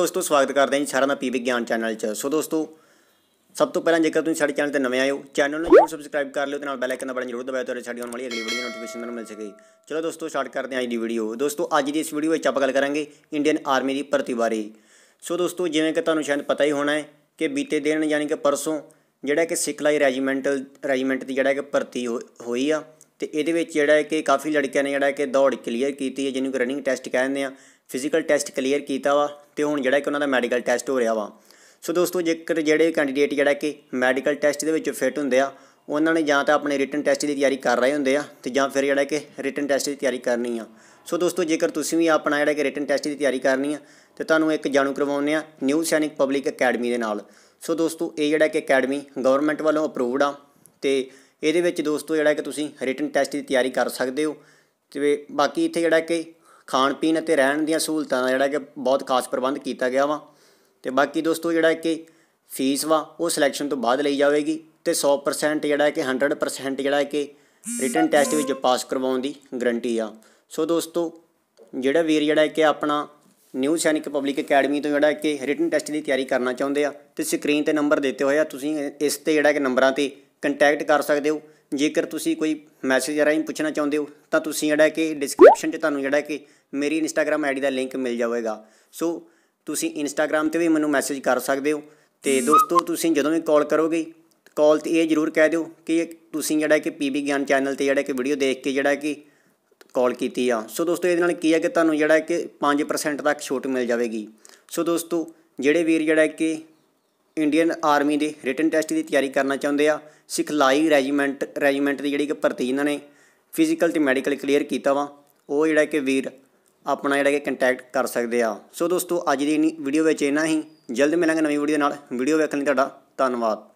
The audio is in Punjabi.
ਦੋਸਤੋ ਸਵਾਗਤ ਕਰਦੇ ਹਾਂ ਜੀ ਸਾਰਿਆਂ ਦਾ ਪੀਵੀ ਗਿਆਨ ਚੈਨਲ 'ਚ ਸੋ ਦੋਸਤੋ ਸਭ ਤੋਂ ਪਹਿਲਾਂ ਜੇਕਰ ਤੁਸੀਂ ਸਾਡੇ ਚੈਨਲ ਤੇ ਨਵੇਂ ਆਏ ਹੋ ਚੈਨਲ ਨੂੰ ਜਰੂਰ ਸਬਸਕ੍ਰਾਈਬ ਕਰ ਲਿਓ ਤੇ ਨਾਲ ਬੈਲ ਆਈਕਨ ਦਾ ਬਟਨ ਜਰੂਰ ਦਬਾਇਓ ਤਾਂ ਸਾਡੀ ਆਉਣ ਵਾਲੀ ਅਗਲੀ ਵੀਡੀਓ ਦੀ ਨੋਟੀਫਿਕੇਸ਼ਨ ਤੁਹਾਨੂੰ ਮਿਲ ਸਕੇ ਚਲੋ ਦੋਸਤੋ ਸਟਾਰਟ ਕਰਦੇ ਹਾਂ ਅੱਜ ਦੀ ਵੀਡੀਓ ਦੋਸਤੋ ਅੱਜ ਦੀ ਇਸ ਵੀਡੀਓ ਵਿੱਚ ਆਪਾਂ ਗੱਲ ਕਰਾਂਗੇ ਇੰਡੀਅਨ ਆਰਮੀ ਦੀ ਭਰਤੀ ਬਾਰੇ ਸੋ ਦੋਸਤੋ ਜਿਵੇਂ ਕਿ ਤੁਹਾਨੂੰ ਸ਼ਾਇਦ ਪਤਾ ਹੀ ਹੋਣਾ ਹੈ ਕਿ ਬੀਤੇ ਦਿਨ ਯਾਨੀ ਕਿ ਪਰਸੋਂ ਜਿਹੜਾ ਕਿ ਸਿਕਲਾਈ ਰੈਜੀਮੈਂਟਲ ਰੈਜੀਮੈਂਟ ਦੀ ਜਿਹੜਾ ਕਿ ਭਰਤੀ ਹੋਈ ਆ ਤੇ ਇਹਦੇ ਵਿੱਚ ਜਿਹੜਾ ਹੈ ਕਿ ਕਾਫੀ ਲੜਕਿਆਂ ਨੇ ਜਿਹੜਾ ਕਿ ਦੌੜ ਕਲੀਅਰ ਕੀਤੀ ਹੈ ਜਿਹਨੂੰ ਕਿ ਰਨਿੰਗ ਟੈਸਟ ਕਹਿੰਦੇ ਆ ਫਿਜ਼ੀਕਲ ਟੈਸਟ ਕਲੀਅਰ ਕੀਤਾ ਵਾ ਤੇ ਹੁਣ ਜਿਹੜਾ ਕਿ ਉਹਨਾਂ ਦਾ ਮੈਡੀਕਲ ਟੈਸਟ ਹੋ ਰਿਹਾ ਵਾ ਸੋ ਦੋਸਤੋ ਜੇਕਰ ਜਿਹੜੇ ਕੈਂਡੀਡੇਟ ਜਿਹੜਾ ਕਿ ਮੈਡੀਕਲ ਟੈਸਟ ਦੇ ਵਿੱਚ ਫਿੱਟ ਹੁੰਦੇ ਆ ਉਹਨਾਂ ਨੇ ਜਾਂ ਤਾਂ ਆਪਣੇ ਰਿਟਨ ਟੈਸਟ ਦੀ ਤਿਆਰੀ ਕਰ ਰਹੇ ਹੁੰਦੇ ਆ ਤੇ ਜਾਂ ਫਿਰ ਜਿਹੜਾ ਕਿ ਰਿਟਨ ਟੈਸਟ ਦੀ ਤਿਆਰੀ ਕਰਨੀ ਆ ਸੋ ਦੋਸਤੋ ਜੇਕਰ ਤੁਸੀਂ ਵੀ ਆਪਣਾ ਜਿਹੜਾ ਕਿ ਰਿਟਨ ਟੈਸਟ ਦੀ ਤਿਆਰੀ ਕਰਨੀ ਆ ਤੇ ਤੁਹਾਨੂੰ ਇੱਕ ਜਾਣੂ ਕਰਵਾਉਂਦੇ ਆ ਨਿਊ ਸੈਨਿਕ ਪਬਲਿਕ ਅਕੈਡਮੀ ਦੇ ਨਾਲ ਸੋ ਦੋਸਤੋ ਇਹ ਜਿਹੜਾ ਕਿ ਅਕੈਡਮੀ ਗਵਰਨਮੈਂਟ ਵੱਲੋਂ ਅਪਰੂਵਡ ਆ ਤੇ ਇਹਦੇ ਵਿੱਚ ਦੋਸਤੋ ਜਿਹੜਾ ਕਿ ਤੁਸੀਂ ਰਿਟਨ ਟੈਸਟ ਦੀ ਤਿਆਰੀ ਕਰ ਸਕਦੇ ਹੋ ਤੇ ਬਾਕੀ ਇੱਥੇ ਜਿਹੜਾ ਕਿ ਖਾਣ ਪੀਣ ਅਤੇ ਰਹਿਣ ਦੀਆਂ ਸਹੂਲਤਾਂ ਦਾ ਜਿਹੜਾ ਕਿ ਬਹੁਤ ਖਾਸ ਪ੍ਰਬੰਧ ਕੀਤਾ ਗਿਆ ਵਾ ਤੇ ਬਾਕੀ ਦੋਸਤੋ ਜਿਹੜਾ ਕਿ ਫੀਸ ਵਾ ਉਹ ਸਿਲੈਕਸ਼ਨ ਤੋਂ ਬਾਅਦ ਲਈ ਜਾਵੇਗੀ ਤੇ 100% ਜਿਹੜਾ ਕਿ 100% ਜਿਹੜਾ ਕਿ ਰਿਟਨ ਟੈਸਟ ਵਿੱਚ ਪਾਸ ਕਰਵਾਉਣ ਦੀ ਗਰੰਟੀ ਆ ਸੋ ਦੋਸਤੋ ਜਿਹੜਾ ਵੀਰ ਜਿਹੜਾ ਕਿ ਆਪਣਾ ਨਿਊ ਸੈਨਿਕ ਪਬਲਿਕ ਅਕੈਡਮੀ ਤੋਂ ਜਿਹੜਾ ਕਿ ਰਿਟਨ ਟੈਸਟ ਦੀ ਤਿਆਰੀ ਕਰਨਾ ਚਾਹੁੰਦੇ ਆ ਤੇ ਸਕਰੀਨ ਤੇ ਨੰਬਰ ਦਿੱਤੇ ਹੋਏ ਆ ਤੁਸੀਂ ਇਸ ਤੇ ਜਿਹੜਾ ਕਿ ਨੰਬਰਾਂ ਤੇ ਕੰਟੈਕਟ ਕਰ ਸਕਦੇ ਹੋ ਜੇਕਰ ਤੁਸੀਂ ਕੋਈ ਮੈਸੇਜ ਰਾਹੀਂ ਪੁੱਛਣਾ ਚਾਹੁੰਦੇ ਹੋ ਤਾਂ ਤੁਸੀਂ ਜਿਹੜਾ ਕਿ ਡਿਸਕ੍ਰਿਪਸ਼ਨ 'ਚ ਤੁਹਾਨੂੰ ਜਿਹੜਾ ਕਿ ਮੇਰੀ ਇੰਸਟਾਗ੍ਰam ਆਈਡੀ ਦਾ ਲਿੰਕ ਮਿਲ ਜਾਵੇਗਾ ਸੋ ਤੁਸੀਂ ਇੰਸਟਾਗ੍ਰam ਤੇ ਵੀ ਮੈਨੂੰ ਮੈਸੇਜ ਕਰ ਸਕਦੇ ਹੋ ਤੇ ਦੋਸਤੋ ਤੁਸੀਂ ਜਦੋਂ ਵੀ ਕਾਲ ਕਰੋਗੇ ਕਾਲ ਤੇ ਇਹ ਜ਼ਰੂਰ ਕਹਿ ਦਿਓ ਕਿ ਤੁਸੀਂ ਜਿਹੜਾ ਕਿ ਪੀਬੀ ਗਿਆਨ ਚੈਨਲ ਤੇ ਜਿਹੜਾ ਕਿ ਵੀਡੀਓ ਦੇਖ ਕੇ ਜਿਹੜਾ ਕਿ ਕਾਲ ਕੀਤੀ ਆ ਸੋ ਦੋਸਤੋ ਇਹਦੇ ਨਾਲ ਕੀ ਹੈ ਕਿ ਤੁਹਾਨੂੰ ਜਿਹੜਾ ਕਿ 5% ਤੱਕ ਛੋਟ ਮਿਲ ਜਾਵੇਗੀ ਸੋ ਦੋਸਤੋ ਜਿਹੜੇ ਵੀਰ ਜਿਹੜਾ ਕਿ ਇੰਡੀਅਨ ਆਰਮੀ ਦੇ ਰਿਟਨ ਟੈਸਟ ਦੀ ਤਿਆਰੀ ਕਰਨਾ ਚਾਹੁੰਦੇ ਆ ਸਿਖਲਾਈ ਰੈਜੀਮੈਂਟ ਰੈਜੀਮੈਂਟ ਦੀ ਜਿਹੜੀ ਕਿ ਭਰਤੀ ਇਹਨਾਂ ਨੇ ਫਿਜ਼ੀਕਲ ਤੇ ਮੈਡੀਕਲ ਕਲੀਅਰ ਕੀਤਾ ਵਾ ਉਹ ਜਿਹੜਾ ਕਿ ਵੀਰ ਆਪਣਾ ਜਿਹੜਾ ਕਿ ਕੰਟੈਕਟ ਕਰ ਸਕਦੇ ਆ ਸੋ ਦੋਸਤੋ ਅੱਜ ਦੀ ਵੀਡੀਓ ਵਿੱਚ ਇਹਨਾਂ ਹੀ ਜਲਦ ਮਿਲਾਂਗੇ ਨਵੀਂ ਵੀਡੀਓ ਨਾਲ ਵੀਡੀਓ ਵੇਖਣ ਲਈ ਤੁਹਾਡਾ ਧੰਨਵਾਦ